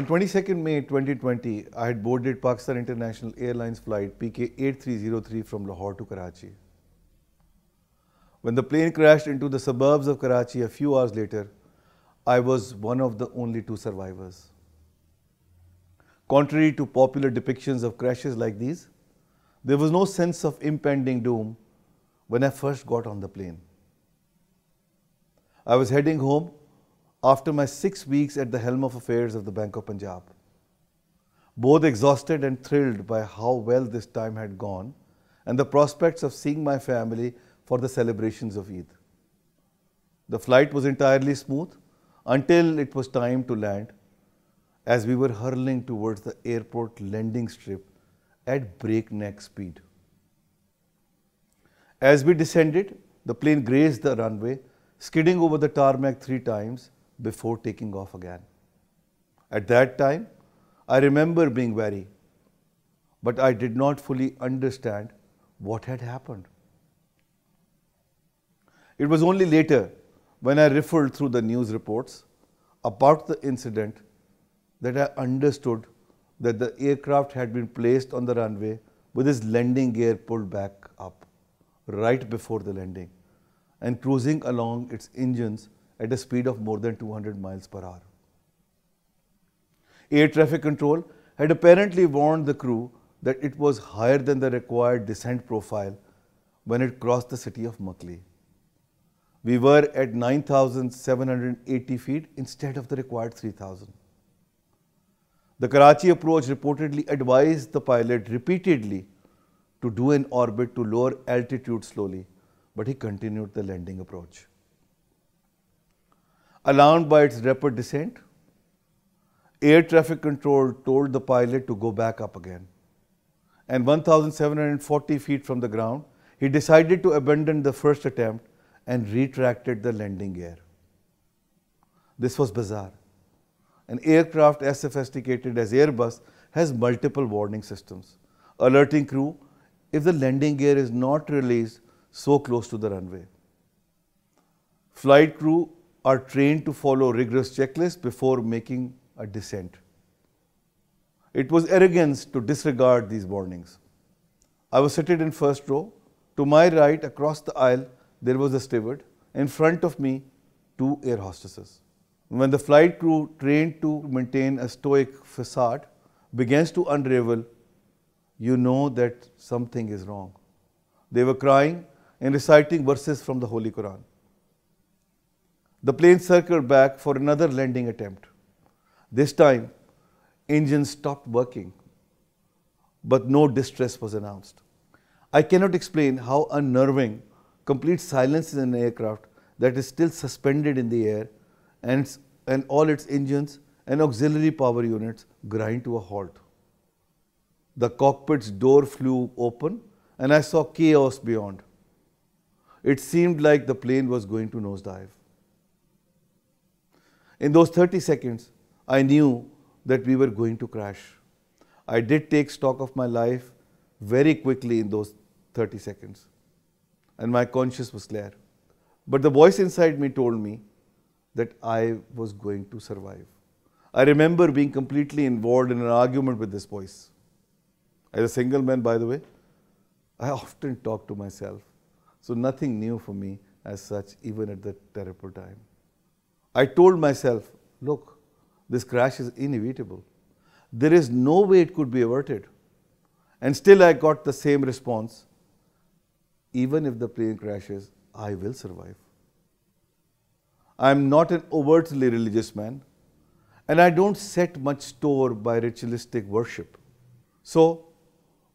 On 22nd May 2020, I had boarded Pakistan International Airlines flight PK8303 from Lahore to Karachi. When the plane crashed into the suburbs of Karachi a few hours later, I was one of the only two survivors. Contrary to popular depictions of crashes like these, there was no sense of impending doom when I first got on the plane. I was heading home after my six weeks at the helm of affairs of the Bank of Punjab. Both exhausted and thrilled by how well this time had gone and the prospects of seeing my family for the celebrations of Eid. The flight was entirely smooth until it was time to land as we were hurling towards the airport landing strip at breakneck speed. As we descended, the plane grazed the runway, skidding over the tarmac three times before taking off again. At that time, I remember being wary, but I did not fully understand what had happened. It was only later, when I riffled through the news reports about the incident, that I understood that the aircraft had been placed on the runway with its landing gear pulled back up right before the landing and cruising along its engines at a speed of more than 200 miles per hour. Air traffic control had apparently warned the crew that it was higher than the required descent profile when it crossed the city of Makli. We were at 9,780 feet instead of the required 3,000. The Karachi approach reportedly advised the pilot repeatedly to do an orbit to lower altitude slowly, but he continued the landing approach. Alarmed by its rapid descent, air traffic control told the pilot to go back up again. And 1,740 feet from the ground, he decided to abandon the first attempt and retracted the landing gear. This was bizarre. An aircraft as sophisticated as Airbus has multiple warning systems, alerting crew if the landing gear is not released so close to the runway. Flight crew are trained to follow rigorous checklists before making a descent. It was arrogance to disregard these warnings. I was seated in first row. To my right, across the aisle, there was a steward. In front of me, two air hostesses. When the flight crew, trained to maintain a stoic facade, begins to unravel, you know that something is wrong. They were crying and reciting verses from the Holy Quran. The plane circled back for another landing attempt. This time, engines stopped working, but no distress was announced. I cannot explain how unnerving complete silence in an aircraft that is still suspended in the air and, and all its engines and auxiliary power units grind to a halt. The cockpit's door flew open and I saw chaos beyond. It seemed like the plane was going to nosedive. In those 30 seconds, I knew that we were going to crash. I did take stock of my life very quickly in those 30 seconds. And my conscience was clear. But the voice inside me told me that I was going to survive. I remember being completely involved in an argument with this voice. As a single man, by the way, I often talk to myself. So nothing new for me as such, even at that terrible time. I told myself, look, this crash is inevitable. There is no way it could be averted. And still I got the same response. Even if the plane crashes, I will survive. I am not an overtly religious man, and I don't set much store by ritualistic worship. So,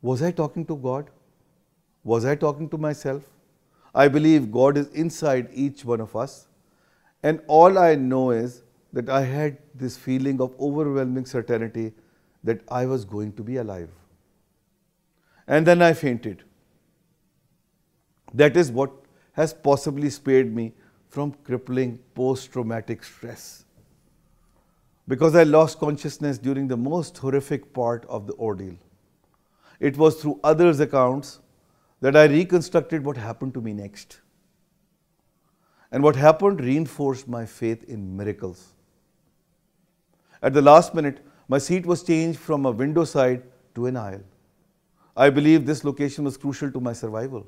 was I talking to God? Was I talking to myself? I believe God is inside each one of us. And all I know is that I had this feeling of overwhelming certainty that I was going to be alive. And then I fainted. That is what has possibly spared me from crippling post traumatic stress. Because I lost consciousness during the most horrific part of the ordeal. It was through others' accounts that I reconstructed what happened to me next. And what happened reinforced my faith in miracles. At the last minute, my seat was changed from a window side to an aisle. I believe this location was crucial to my survival.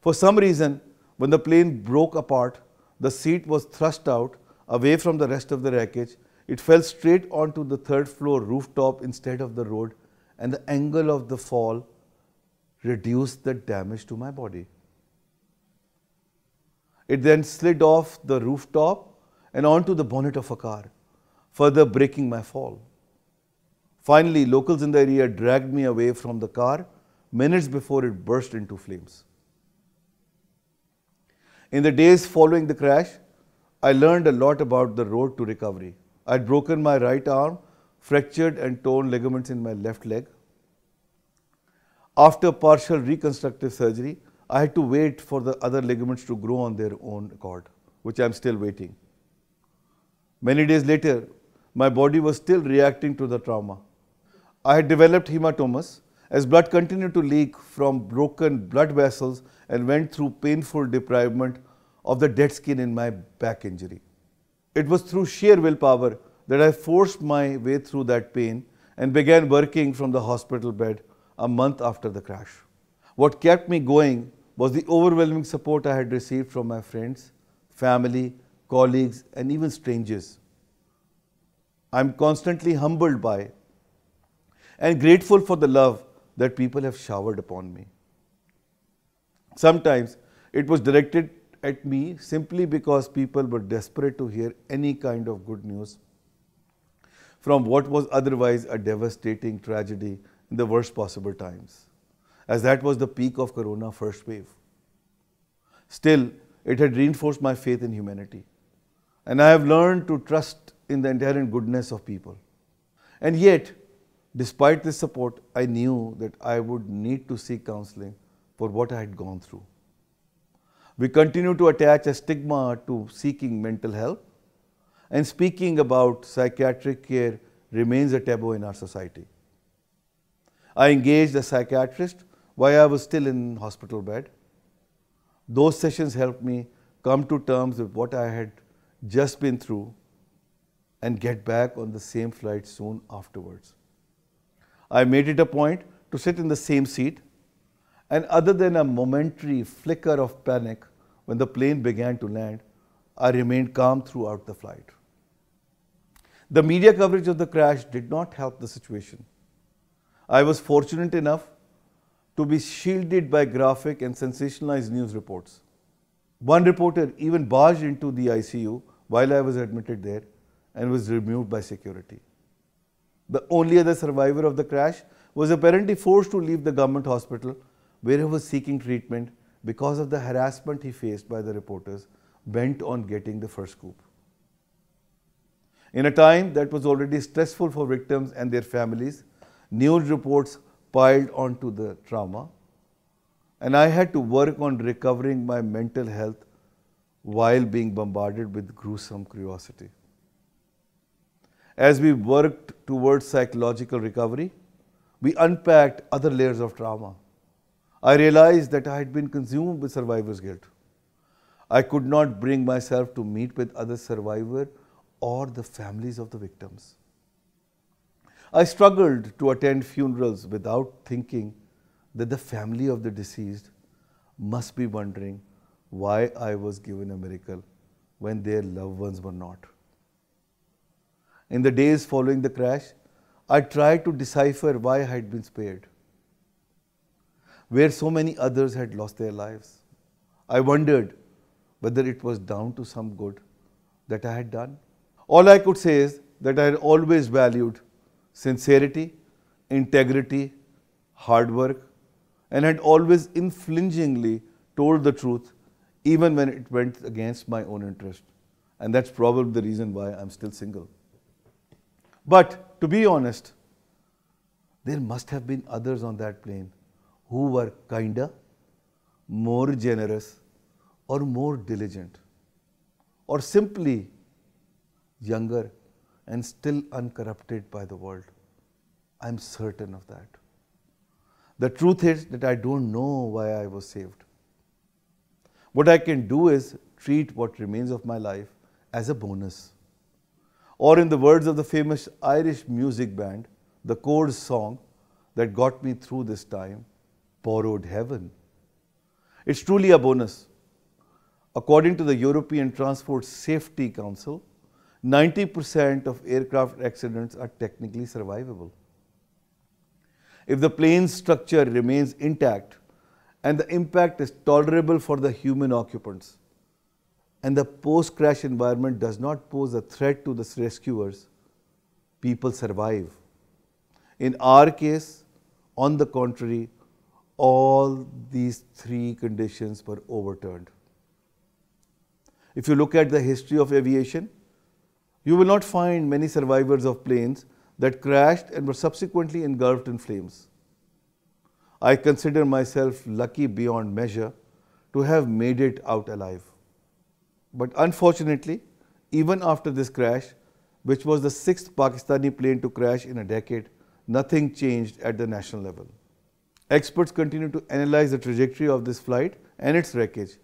For some reason, when the plane broke apart, the seat was thrust out away from the rest of the wreckage. It fell straight onto the third floor rooftop instead of the road, and the angle of the fall reduced the damage to my body. It then slid off the rooftop and onto the bonnet of a car, further breaking my fall. Finally, locals in the area dragged me away from the car minutes before it burst into flames. In the days following the crash, I learned a lot about the road to recovery. I'd broken my right arm, fractured and torn ligaments in my left leg. After partial reconstructive surgery, I had to wait for the other ligaments to grow on their own accord, which I'm still waiting. Many days later, my body was still reacting to the trauma. I had developed hematomas as blood continued to leak from broken blood vessels and went through painful deprivation of the dead skin in my back injury. It was through sheer willpower that I forced my way through that pain and began working from the hospital bed a month after the crash. What kept me going was the overwhelming support I had received from my friends, family, colleagues, and even strangers. I am constantly humbled by and grateful for the love that people have showered upon me. Sometimes it was directed at me simply because people were desperate to hear any kind of good news from what was otherwise a devastating tragedy in the worst possible times as that was the peak of corona first wave. Still, it had reinforced my faith in humanity. And I have learned to trust in the inherent goodness of people. And yet, despite this support, I knew that I would need to seek counseling for what I had gone through. We continue to attach a stigma to seeking mental health, and speaking about psychiatric care remains a taboo in our society. I engaged a psychiatrist why I was still in hospital bed. Those sessions helped me come to terms with what I had just been through and get back on the same flight soon afterwards. I made it a point to sit in the same seat and other than a momentary flicker of panic when the plane began to land, I remained calm throughout the flight. The media coverage of the crash did not help the situation. I was fortunate enough to be shielded by graphic and sensationalized news reports. One reporter even barged into the ICU while I was admitted there and was removed by security. The only other survivor of the crash was apparently forced to leave the government hospital where he was seeking treatment because of the harassment he faced by the reporters bent on getting the first scoop. In a time that was already stressful for victims and their families, news reports piled onto the trauma. And I had to work on recovering my mental health while being bombarded with gruesome curiosity. As we worked towards psychological recovery, we unpacked other layers of trauma. I realized that I had been consumed with survivor's guilt. I could not bring myself to meet with other survivor or the families of the victims. I struggled to attend funerals without thinking that the family of the deceased must be wondering why I was given a miracle when their loved ones were not. In the days following the crash, I tried to decipher why I had been spared, where so many others had lost their lives. I wondered whether it was down to some good that I had done. All I could say is that I had always valued sincerity, integrity, hard work, and had always inflintingly told the truth even when it went against my own interest. And that's probably the reason why I'm still single. But to be honest, there must have been others on that plane who were kinder, more generous, or more diligent, or simply younger and still uncorrupted by the world. I am certain of that. The truth is that I don't know why I was saved. What I can do is treat what remains of my life as a bonus. Or, in the words of the famous Irish music band, the chords song that got me through this time, Borrowed Heaven. It's truly a bonus. According to the European Transport Safety Council, 90% of aircraft accidents are technically survivable. If the plane's structure remains intact and the impact is tolerable for the human occupants, and the post crash environment does not pose a threat to the rescuers, people survive. In our case, on the contrary, all these three conditions were overturned. If you look at the history of aviation, you will not find many survivors of planes that crashed and were subsequently engulfed in flames. I consider myself lucky beyond measure to have made it out alive. But unfortunately, even after this crash, which was the sixth Pakistani plane to crash in a decade, nothing changed at the national level. Experts continue to analyze the trajectory of this flight and its wreckage,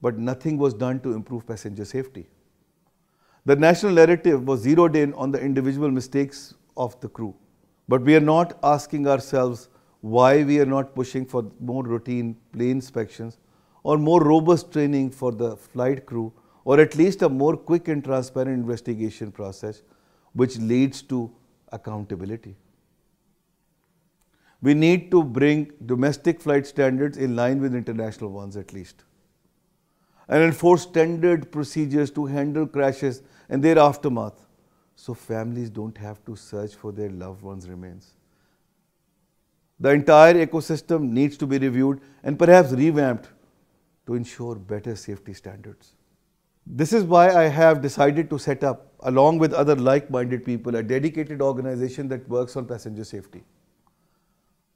but nothing was done to improve passenger safety. The national narrative was zeroed in on the individual mistakes of the crew. But we are not asking ourselves why we are not pushing for more routine plane inspections or more robust training for the flight crew or at least a more quick and transparent investigation process which leads to accountability. We need to bring domestic flight standards in line with international ones at least and enforce standard procedures to handle crashes and their aftermath so families don't have to search for their loved ones' remains. The entire ecosystem needs to be reviewed and perhaps revamped to ensure better safety standards. This is why I have decided to set up, along with other like minded people, a dedicated organization that works on passenger safety.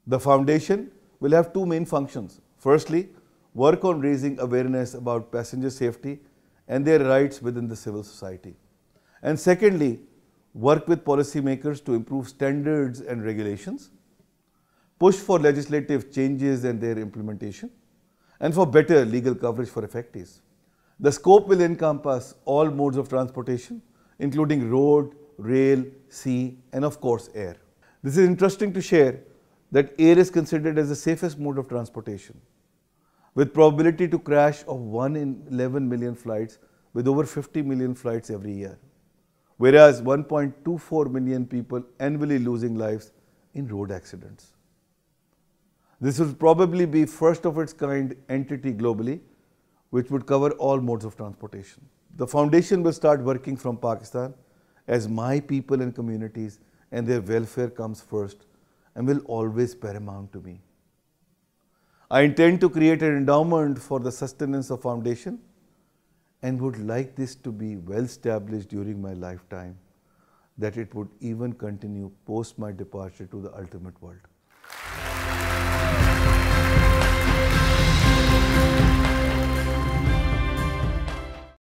The foundation will have two main functions. Firstly, work on raising awareness about passenger safety and their rights within the civil society. And secondly, work with policymakers to improve standards and regulations, push for legislative changes and their implementation, and for better legal coverage for affectees. The scope will encompass all modes of transportation, including road, rail, sea, and of course air. This is interesting to share that air is considered as the safest mode of transportation with probability to crash of 1 in 11 million flights with over 50 million flights every year. Whereas 1.24 million people annually losing lives in road accidents. This would probably be first of its kind entity globally, which would cover all modes of transportation. The foundation will start working from Pakistan as my people and communities and their welfare comes first and will always paramount to me. I intend to create an endowment for the sustenance of foundation and would like this to be well established during my lifetime that it would even continue post my departure to the ultimate world.